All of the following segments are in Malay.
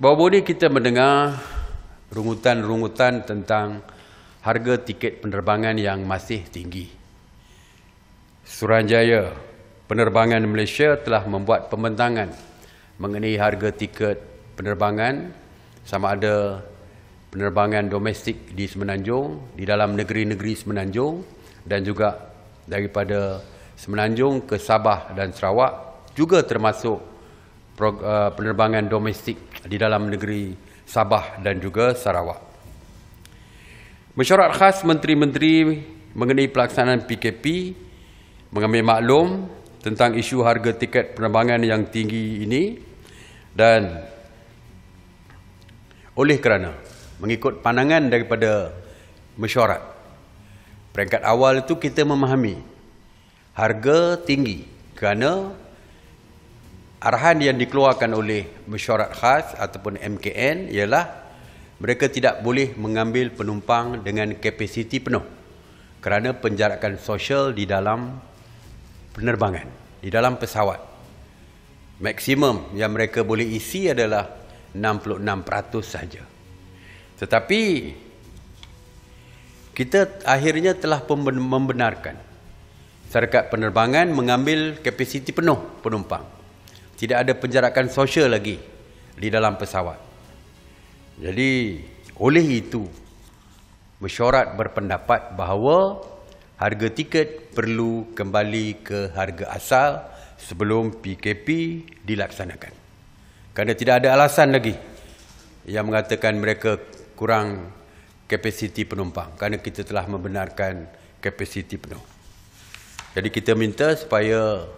Baru-baru ini kita mendengar rungutan-rungutan tentang harga tiket penerbangan yang masih tinggi. Suranjaya Penerbangan Malaysia telah membuat pembentangan mengenai harga tiket penerbangan sama ada penerbangan domestik di Semenanjung, di dalam negeri-negeri Semenanjung dan juga daripada Semenanjung ke Sabah dan Sarawak juga termasuk Eh, penerbangan domestik di dalam negeri Sabah dan juga Sarawak. Mesyuarat khas menteri-menteri mengenai pelaksanaan PKP mengambil maklum tentang isu harga tiket penerbangan yang tinggi ini dan oleh kerana mengikut pandangan daripada mesyuarat peringkat awal itu kita memahami harga tinggi kerana arahan yang dikeluarkan oleh mesyuarat khas ataupun MKN ialah mereka tidak boleh mengambil penumpang dengan kapasiti penuh kerana penjarakan sosial di dalam penerbangan, di dalam pesawat. Maksimum yang mereka boleh isi adalah 66% saja. Tetapi kita akhirnya telah membenarkan syarikat penerbangan mengambil kapasiti penuh penumpang. Tidak ada penjarakan sosial lagi di dalam pesawat. Jadi oleh itu mesyuarat berpendapat bahawa harga tiket perlu kembali ke harga asal sebelum PKP dilaksanakan. Kerana tidak ada alasan lagi yang mengatakan mereka kurang kapasiti penumpang kerana kita telah membenarkan kapasiti penuh. Jadi kita minta supaya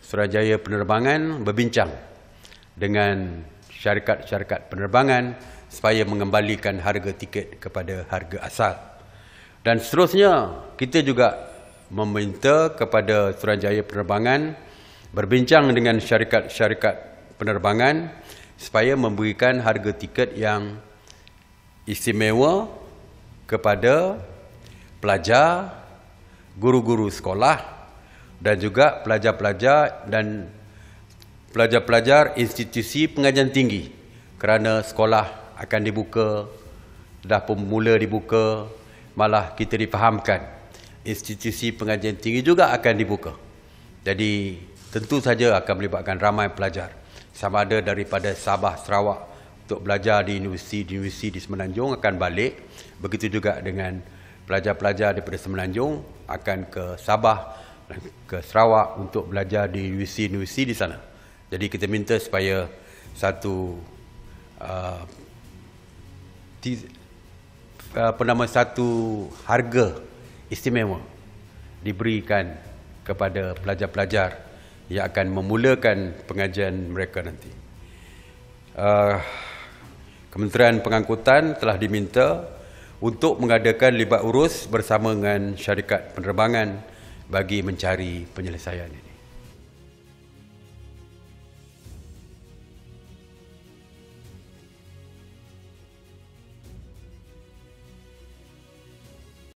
Surajaya Penerbangan berbincang dengan syarikat-syarikat penerbangan supaya mengembalikan harga tiket kepada harga asal. Dan seterusnya, kita juga meminta kepada Surajaya Penerbangan berbincang dengan syarikat-syarikat penerbangan supaya memberikan harga tiket yang istimewa kepada pelajar, guru-guru sekolah, dan juga pelajar-pelajar dan pelajar-pelajar institusi pengajian tinggi kerana sekolah akan dibuka dah pun mula dibuka malah kita difahamkan institusi pengajian tinggi juga akan dibuka jadi tentu saja akan melibatkan ramai pelajar sama ada daripada Sabah Sarawak untuk belajar di universiti-universiti di Semenanjung akan balik begitu juga dengan pelajar-pelajar daripada Semenanjung akan ke Sabah ke Sarawak untuk belajar di universiti-universiti di sana. Jadi kita minta supaya satu uh, uh, apa nama satu harga istimewa diberikan kepada pelajar-pelajar yang akan memulakan pengajian mereka nanti. Uh, Kementerian Pengangkutan telah diminta untuk mengadakan libat urus bersama dengan syarikat penerbangan bagi mencari penyelesaian ini.